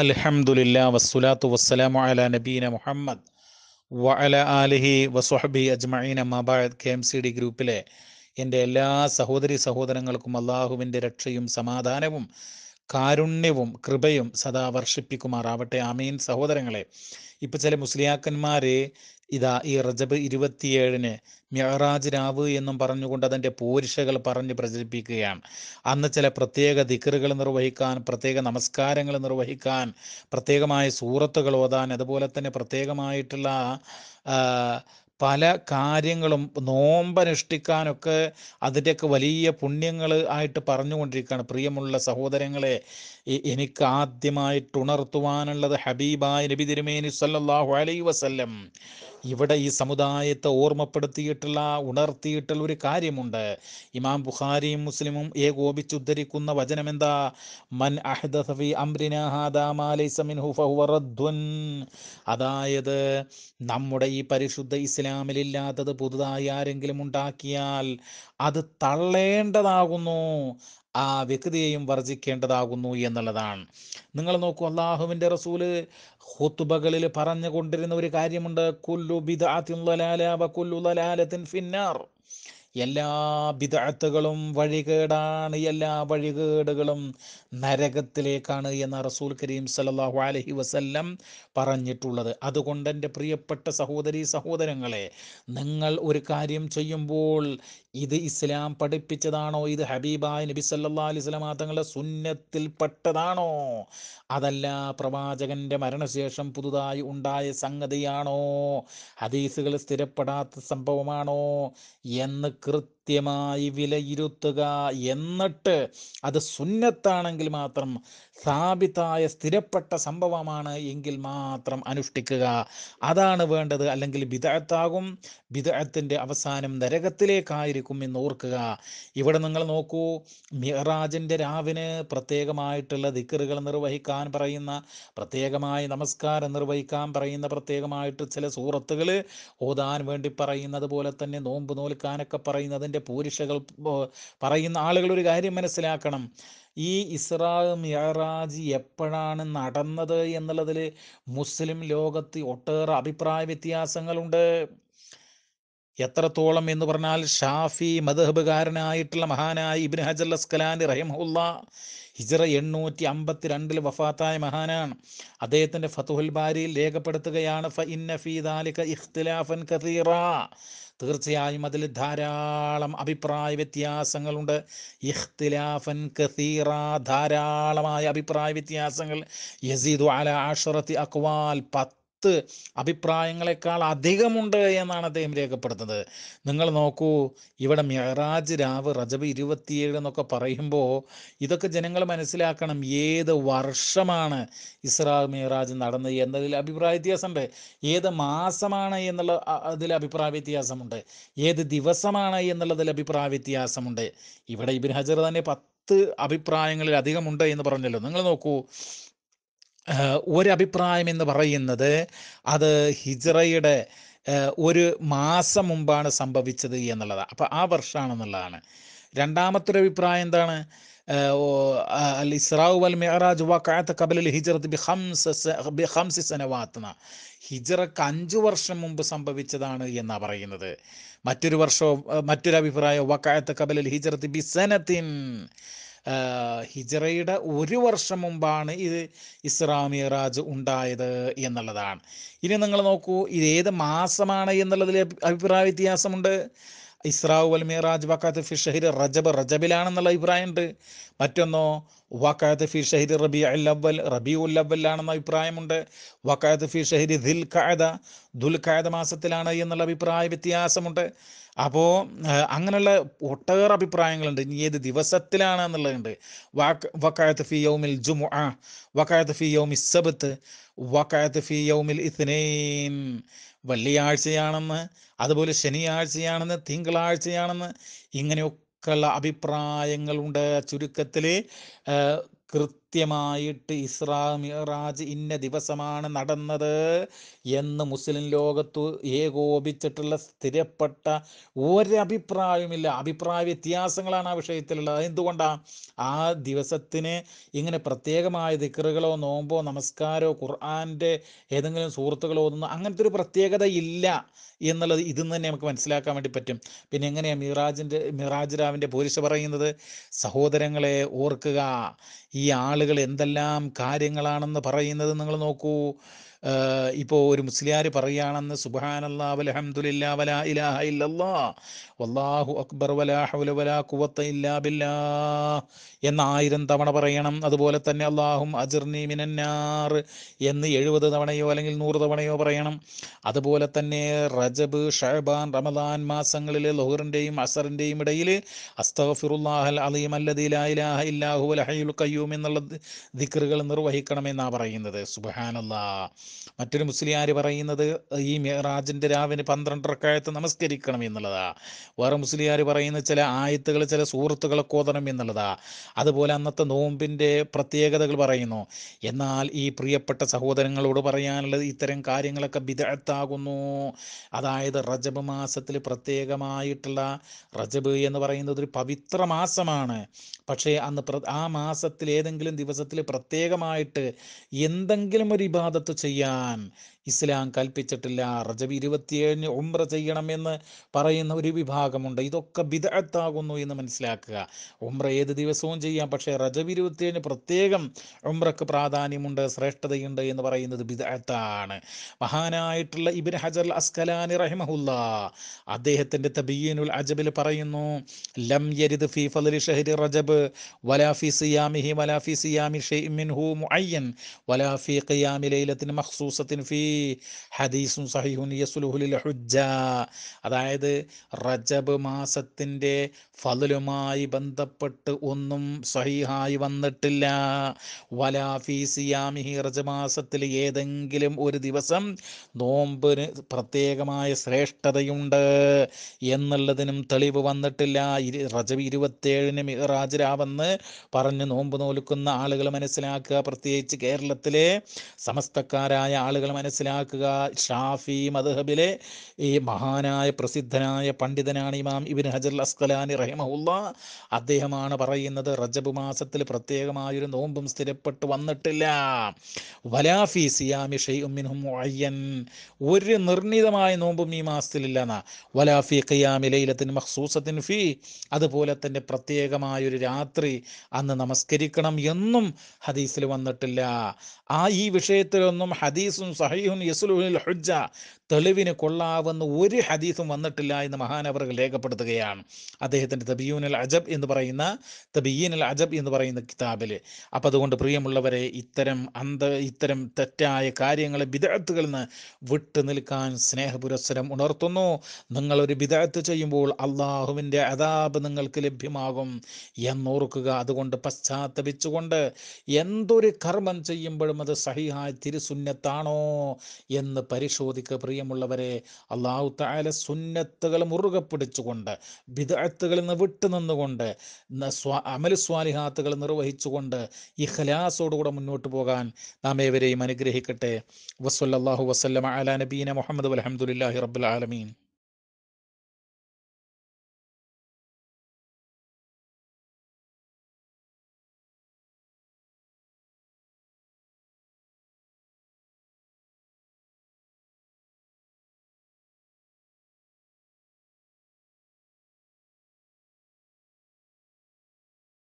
അലഹമുല്ല വസ്സുലാത്തു വസ്സലാമു അല നബീന മുഹമ്മദ് വഅല ആലിഹി വസുഹബി അജ്മഈന അമ്മാബാദ് കെ എം സി ഡി ഗ്രൂപ്പിലെ എൻ്റെ എല്ലാ സഹോദരി സഹോദരങ്ങൾക്കും അള്ളാഹുവിൻ്റെ രക്ഷയും സമാധാനവും കാരുണ്യവും കൃപയും സദാ വർഷിപ്പിക്കുമാറാവട്ടെ ആമീൻ സഹോദരങ്ങളെ ഇപ്പം ചില മുസ്ലിയാക്കന്മാർ ഇതാ ഈ റജബ് ഇരുപത്തിയേഴിന് മെഹറാജ് രാവ് എന്നും പറഞ്ഞുകൊണ്ട് അതിൻ്റെ പോരിഷകൾ പറഞ്ഞ് പ്രചരിപ്പിക്കുകയാണ് അന്ന് ചില പ്രത്യേക ദിക്കറുകൾ നിർവഹിക്കാൻ പ്രത്യേക നമസ്കാരങ്ങൾ നിർവഹിക്കാൻ പ്രത്യേകമായ സൂറത്തുകൾ ഓതാൻ അതുപോലെ തന്നെ പ്രത്യേകമായിട്ടുള്ള പല കാര്യങ്ങളും നോമ്പനുഷ്ഠിക്കാനൊക്കെ അതിൻ്റെയൊക്കെ വലിയ പുണ്യങ്ങൾ ആയിട്ട് പറഞ്ഞുകൊണ്ടിരിക്കുകയാണ് പ്രിയമുള്ള സഹോദരങ്ങളെ എനിക്ക് ആദ്യമായിട്ട് ഉണർത്തുവാനുള്ളത് ഹബീബായ നബി തിരുമേനി സല്ലാഹു അലൈ വസല്ലം ഇവിടെ ഈ സമുദായത്തെ ഓർമ്മപ്പെടുത്തിയിട്ടുള്ള ഉണർത്തിയിട്ടുള്ള ഒരു കാര്യമുണ്ട് ഇമാം ബുഖാരിയും മുസ്ലിമും ഏകോപിച്ചുദ്ധരിക്കുന്ന എന്താ മൻ അഹദി അംറിന അതായത് നമ്മുടെ ഈ പരിശുദ്ധ ഇസ്ലാം ഇസ്ലാമിലില്ലാത്തത് പുതുതായി ആരെങ്കിലും ഉണ്ടാക്കിയാൽ അത് തള്ളേണ്ടതാകുന്നു ആ വ്യക്തിയെയും വർജിക്കേണ്ടതാകുന്നു എന്നുള്ളതാണ് നിങ്ങൾ നോക്കൂ അള്ളാഹുവിൻ്റെ റസൂല് ഹുത്തുബകളിൽ പറഞ്ഞു ഒരു കാര്യമുണ്ട് കുല്ലു ബിദാത്തിൻ ഫിന്നാർ എല്ലാ ബിദഅത്തുകളും വഴികേടാണ് എല്ലാ വഴികേടുകളും നരകത്തിലേക്കാണ് എന്ന് റസൂൽ കരീം സല്ലാഹു അലഹി വസല്ലം പറഞ്ഞിട്ടുള്ളത് അതുകൊണ്ട് എൻ്റെ പ്രിയപ്പെട്ട സഹോദരി സഹോദരങ്ങളെ നിങ്ങൾ ഒരു കാര്യം ചെയ്യുമ്പോൾ ഇത് ഇസ്ലാം പഠിപ്പിച്ചതാണോ ഇത് ഹബീബായ നബി സല്ലാ അലിസ്ലാം തങ്ങളുടെ സുന്നത്തിൽപ്പെട്ടതാണോ അതല്ല പ്രവാചകന്റെ മരണശേഷം പുതുതായി ഉണ്ടായ സംഗതിയാണോ ഹദീസുകൾ സ്ഥിരപ്പെടാത്ത സംഭവമാണോ എന്ന് فكره കൃത്യമായി വിലയിരുത്തുക എന്നിട്ട് അത് സുന്നത്താണെങ്കിൽ മാത്രം സ്ഥാപിതായ സ്ഥിരപ്പെട്ട സംഭവമാണ് എങ്കിൽ മാത്രം അനുഷ്ഠിക്കുക അതാണ് വേണ്ടത് അല്ലെങ്കിൽ ബിദഴത്താകും ബിദഴത്തിൻ്റെ അവസാനം നരകത്തിലേക്കായിരിക്കും എന്ന് ഓർക്കുക ഇവിടെ നിങ്ങൾ നോക്കൂ മിഹറാജിൻ്റെ രാവിന് പ്രത്യേകമായിട്ടുള്ള ദിക്കറുകൾ നിർവഹിക്കാൻ പറയുന്ന പ്രത്യേകമായി നമസ്കാരം നിർവഹിക്കാൻ പറയുന്ന പ്രത്യേകമായിട്ട് ചില സൂറത്തുകൾ ഓതാൻ വേണ്ടി പറയുന്നത് പോലെ തന്നെ നോമ്പ് നോൽക്കാനൊക്കെ പറയുന്നതിൻ്റെ അതിൻ്റെ പൂരിഷകൾ പറയുന്ന ആളുകൾ ഒരു കാര്യം മനസ്സിലാക്കണം ഈ ഇസ്രാ മിയറാജ് എപ്പോഴാണ് നടന്നത് എന്നുള്ളതിൽ മുസ്ലിം ലോകത്ത് ഒട്ടേറെ അഭിപ്രായ വ്യത്യാസങ്ങളുണ്ട് എത്രത്തോളം എന്ന് പറഞ്ഞാൽ ഷാഫി മദഹബുകാരനായിട്ടുള്ള മഹാനായ ഇബിൻ ഹജൽ അസ്കലാനി റഹിമുല്ല ഹിജറ എണ്ണൂറ്റി അമ്പത്തി രണ്ടിൽ വഫാത്തായ മഹാനാണ് അദ്ദേഹത്തിൻ്റെ ഫതുഹുൽ ബാരിയിൽ രേഖപ്പെടുത്തുകയാണ് ഫ ഇന്ന ഫീ ദാലിക ഇഖ്തിലാഫൻ കതീറ തീർച്ചയായും അതിൽ ധാരാളം അഭിപ്രായ വ്യത്യാസങ്ങളുണ്ട് ഇഖ്തിലാഫൻ കസീറ ധാരാളമായ അഭിപ്രായ വ്യത്യാസങ്ങൾ യസീദ് അല ആഷറത്തി അക്വാൽ പത്ത് പത്ത് അഭിപ്രായങ്ങളെക്കാൾ അധികമുണ്ട് എന്നാണ് അദ്ദേഹം രേഖപ്പെടുത്തുന്നത് നിങ്ങൾ നോക്കൂ ഇവിടെ മെഹറാജ് രാവ് റജബ് ഇരുപത്തിയേഴ് എന്നൊക്കെ പറയുമ്പോൾ ഇതൊക്കെ ജനങ്ങൾ മനസ്സിലാക്കണം ഏത് വർഷമാണ് ഇസ്രാ മെഹറാജ് നടന്നത് എന്നതിൽ അഭിപ്രായ വ്യത്യാസമുണ്ട് ഏത് മാസമാണ് എന്നുള്ള അതിൽ അഭിപ്രായ വ്യത്യാസമുണ്ട് ഏത് ദിവസമാണ് എന്നുള്ളതിൽ അഭിപ്രായ വ്യത്യാസമുണ്ട് ഇവിടെ ഇബിൻ ഹജർ തന്നെ പത്ത് അഭിപ്രായങ്ങളിൽ അധികമുണ്ട് എന്ന് പറഞ്ഞല്ലോ നിങ്ങൾ നോക്കൂ ഒരഭിപ്രായം എന്ന് പറയുന്നത് അത് ഹിജറയുടെ ഒരു മാസം മുമ്പാണ് സംഭവിച്ചത് എന്നുള്ളതാണ് അപ്പോൾ ആ വർഷമാണെന്നുള്ളതാണ് രണ്ടാമത്തെ അഭിപ്രായം എന്താണ് അൽ ഇസ്രാവ് വൽ മെഹറാജ് വാക്കാത്ത അൽ ഹിജറത്ത് ബി ഹംസ ബി ഹംസി സനവാത്തന ഹിജറക്ക് അഞ്ചു വർഷം മുമ്പ് സംഭവിച്ചതാണ് എന്നാണ് പറയുന്നത് മറ്റൊരു വർഷവും മറ്റൊരു അഭിപ്രായം വക്കായത്ത് അൽ ഹിജറത്ത് ബി സനത്തിൻ ഹിജറയുടെ ഒരു വർഷം മുമ്പാണ് ഇത് ഇസ്ലാമിയ രാജ് ഉണ്ടായത് എന്നുള്ളതാണ് ഇനി നിങ്ങൾ നോക്കൂ ഇത് ഏത് മാസമാണ് എന്നുള്ളതിൽ അഭിപ്രായ വ്യത്യാസമുണ്ട് ഇസ്രാവ് വൽ മിറാജ് വക്കാത്ത് ഫി ഷഹിർ റജബ് റജബിലാണെന്നുള്ള അഭിപ്രായമുണ്ട് മറ്റൊന്നോ വക്കാത്ത് ഫി ഷഹിർ റബി അല്ലവൽ റബി ഉല്ലവലാണെന്ന അഭിപ്രായമുണ്ട് വക്കാത്ത് ഫി ഷഹിർ ദിൽ ഖായദ ദുൽ മാസത്തിലാണ് എന്നുള്ള അഭിപ്രായ വ്യത്യാസമുണ്ട് അപ്പോൾ അങ്ങനെയുള്ള ഒട്ടേറെ അഭിപ്രായങ്ങളുണ്ട് ഇനി ഏത് ദിവസത്തിലാണ് എന്നുള്ളതുണ്ട് വാക്ക് വക്കായത്ത് ഫി യൗമിൽ ജുമു ആ വക്കായത്ത് ഫി യൗമിൽ സബത്ത് വക്കായത്ത് ഫി യൗമിൽ ഇസ്നൈൻ വെള്ളിയാഴ്ചയാണെന്ന് അതുപോലെ ശനിയാഴ്ചയാണെന്ന് തിങ്കളാഴ്ചയാണെന്ന് ഇങ്ങനെയൊക്കെയുള്ള അഭിപ്രായങ്ങളുണ്ട് ചുരുക്കത്തിൽ കൃത്യ കൃത്യമായിട്ട് ഇസ്രാ മിറാജ് ഇന്ന ദിവസമാണ് നടന്നത് എന്ന് മുസ്ലിം ലോകത്ത് ഏകോപിച്ചിട്ടുള്ള സ്ഥിരപ്പെട്ട ഒരഭിപ്രായമില്ല അഭിപ്രായ വ്യത്യാസങ്ങളാണ് ആ വിഷയത്തിലുള്ളത് അതെന്തുകൊണ്ടാണ് ആ ദിവസത്തിന് ഇങ്ങനെ പ്രത്യേകമായ ദിക്കറുകളോ നോമ്പോ നമസ്കാരമോ ഖുർആാൻ്റെ ഏതെങ്കിലും സുഹൃത്തുക്കളോ ഒന്നും അങ്ങനത്തെ ഒരു പ്രത്യേകത ഇല്ല എന്നുള്ളത് ഇതിൽ തന്നെ നമുക്ക് മനസ്സിലാക്കാൻ വേണ്ടി പറ്റും പിന്നെ എങ്ങനെയാണ് മിറാജിൻ്റെ മിറാജ് രാവിൻ്റെ പോലീസ് പറയുന്നത് സഹോദരങ്ങളെ ഓർക്കുക ഈ ആൾ ആളുകൾ എന്തെല്ലാം കാര്യങ്ങളാണെന്ന് പറയുന്നത് നിങ്ങൾ നോക്കൂ ഇപ്പോൾ ഒരു മുസ്ലിയാർ പറയുകയാണെന്ന് സുബാനല്ലാ വലഹമുല്ലാ വലാ ഇലാഹ വല്ലാഹു അക്ബർ വലാ ഹൗല വലാ ഇല്ലാ ബില്ലാ എന്ന് ആയിരം തവണ പറയണം അതുപോലെ തന്നെ അള്ളാഹും അജിർനി മിനന്നാർ എന്ന് എഴുപത് തവണയോ അല്ലെങ്കിൽ നൂറ് തവണയോ പറയണം അതുപോലെ തന്നെ റജബ് ഷഹബാൻ റമദാൻ മാസങ്ങളിലെ ലൊഹറിൻ്റെയും അസറിൻ്റെയും ഇടയിൽ അസ്തഫിറുല്ലാഹൽ അലീം അല്ലദിലാഹ ഇല്ലാഹു അലഹയുൽ കയ്യൂം എന്നുള്ള ദിക്കറുകൾ നിർവഹിക്കണമെന്നാണ് പറയുന്നത് സുബഹാനല്ലാ മറ്റൊരു മുസ്ലിയാർ പറയുന്നത് ഈ മിറാജിൻ്റെ രാവിന് പന്ത്രണ്ട് റക്കായത്ത് നമസ്കരിക്കണം എന്നുള്ളതാ വേറെ മുസ്ലിയാർ പറയുന്ന ചില ആയത്തുകൾ ചില സുഹൃത്തുക്കളൊക്കെ ഓതണം എന്നുള്ളതാ അതുപോലെ അന്നത്തെ നോമ്പിൻ്റെ പ്രത്യേകതകൾ പറയുന്നു എന്നാൽ ഈ പ്രിയപ്പെട്ട സഹോദരങ്ങളോട് പറയാനുള്ളത് ഇത്തരം കാര്യങ്ങളൊക്കെ വിദഗ്ധാകുന്നു അതായത് റജബ് മാസത്തിൽ പ്രത്യേകമായിട്ടുള്ള റജബ് എന്ന് പറയുന്നത് ഒരു പവിത്ര മാസമാണ് പക്ഷേ അന്ന് ആ മാസത്തിൽ ഏതെങ്കിലും ദിവസത്തിൽ പ്രത്യേകമായിട്ട് എന്തെങ്കിലും ഒരു ഇബാദത്ത് ചെയ്യും அறியான் ഇസ്ലാം കൽപ്പിച്ചിട്ടില്ല റജബ് ഇരുപത്തിയേഴിന് ഉംറ ചെയ്യണമെന്ന് പറയുന്ന ഒരു വിഭാഗമുണ്ട് ഇതൊക്കെ ബിദഅത്താകുന്നു എന്ന് മനസ്സിലാക്കുക ഉംറ ഏത് ദിവസവും ചെയ്യാം പക്ഷേ റജബ് ഇരുപത്തിയേഴിന് പ്രത്യേകം ഉംറക്ക് പ്രാധാന്യമുണ്ട് ശ്രേഷ്ഠതയുണ്ട് എന്ന് പറയുന്നത് ബിദഅത്താണ് മഹാനായിട്ടുള്ള ഇബിൻ ഹജർ അസ്കലാനി റഹിമഹുല്ല അദ്ദേഹത്തിൻ്റെ തബീനുൽ അജബിൽ പറയുന്നു ലം യരിദ് ഫി ഫലി ഷഹരി റജബ് വലാ ഫീ സിയാമിഹി വലാ സിയാമി ഷെയ്മിൻ ഹു മുഅയ്യൻ വലാ ഫീ ഖിയാമി ലൈലത്തിൻ മഖ്സൂസത്തിൻ ഫീ ഹദീസും സഹിഹുൻ യസുലുഹുലിൽ ഹുജ്ജ അതായത് റജബ് മാസത്തിൻ്റെ ഫലുമായി ബന്ധപ്പെട്ട് ഒന്നും സഹിഹായി വന്നിട്ടില്ല വലാഫി സിയാമിഹി റജബ് മാസത്തിൽ ഏതെങ്കിലും ഒരു ദിവസം നോമ്പിന് പ്രത്യേകമായ ശ്രേഷ്ഠതയുണ്ട് എന്നുള്ളതിനും തെളിവ് വന്നിട്ടില്ല റജബ് ഇരുപത്തേഴിന് മിഹറാജിരാവെന്ന് പറഞ്ഞ് നോമ്പ് നോൽക്കുന്ന ആളുകൾ മനസ്സിലാക്കുക പ്രത്യേകിച്ച് കേരളത്തിലെ സമസ്തക്കാരായ ആളുകൾ മനസ്സിലാക്കുക മനസ്സിലാക്കുക ഷാഫി മദ്ഹബിലെ ഈ മഹാനായ പ്രസിദ്ധനായ പണ്ഡിതനാണ് ഇമാം ഇബിൻ ഹജർ അസ്കലാനി റഹിമഹുല്ല അദ്ദേഹമാണ് പറയുന്നത് റജബ് മാസത്തിൽ പ്രത്യേകമായൊരു നോമ്പും സ്ഥിരപ്പെട്ട് വന്നിട്ടില്ല വലാഫി സിയാമി അയ്യൻ ഒരു നിർണിതമായ നോമ്പും ഈ മാസത്തിലില്ല എന്നാ വലാഫി ഖിയാമി ലൈലത്തിൻ മഹ്സൂസത്തിൻ ഫി അതുപോലെ തന്നെ പ്രത്യേകമായൊരു രാത്രി അന്ന് നമസ്കരിക്കണം എന്നും ഹദീസിൽ വന്നിട്ടില്ല ആ ഈ വിഷയത്തിലൊന്നും ഹദീസും സഹീഹും يصلون الى الحجه തെളിവിന് കൊള്ളാവുന്ന ഒരു ഹദീസും വന്നിട്ടില്ല എന്ന് മഹാനവർ രേഖപ്പെടുത്തുകയാണ് അദ്ദേഹത്തിൻ്റെ അൽ അജബ് എന്ന് പറയുന്ന അൽ അജബ് എന്ന് പറയുന്ന കിതാബിൽ അപ്പം അതുകൊണ്ട് പ്രിയമുള്ളവരെ ഇത്തരം അന്ധ ഇത്തരം തെറ്റായ കാര്യങ്ങളെ വിദഗ്ധകളിൽ നിന്ന് വിട്ടു നിൽക്കാൻ സ്നേഹപുരസ്സരം ഉണർത്തുന്നു നിങ്ങളൊരു വിദഗ്ധ ചെയ്യുമ്പോൾ അള്ളാഹുവിൻ്റെ അതാബ് നിങ്ങൾക്ക് ലഭ്യമാകും എന്നോർക്കുക അതുകൊണ്ട് പശ്ചാത്തപിച്ചുകൊണ്ട് എന്തൊരു കർമ്മം ചെയ്യുമ്പോഴും അത് സഹിഹായ തിരുസുന്നത്താണോ എന്ന് പരിശോധിക്കുക പ്രിയ പ്രിയമുള്ളവരെ അള്ളാഹു താല സുന്നത്തുകൾ മുറുകെ പിടിച്ചുകൊണ്ട് ബിദഅത്തുകളിൽ നിന്ന് വിട്ടുനിന്നുകൊണ്ട് അമല സ്വാലിഹാത്തുകൾ നിർവഹിച്ചുകൊണ്ട് ഖലാസോടുകൂടെ മുന്നോട്ട് പോകാൻ നാം ഏവരെയും അനുഗ്രഹിക്കട്ടെ വസല്ലാഹു വസ്ലം അലാ നബീന മുഹമ്മദ് അലഹമുല്ലാഹി റബ്ബുൽ ആലമീൻ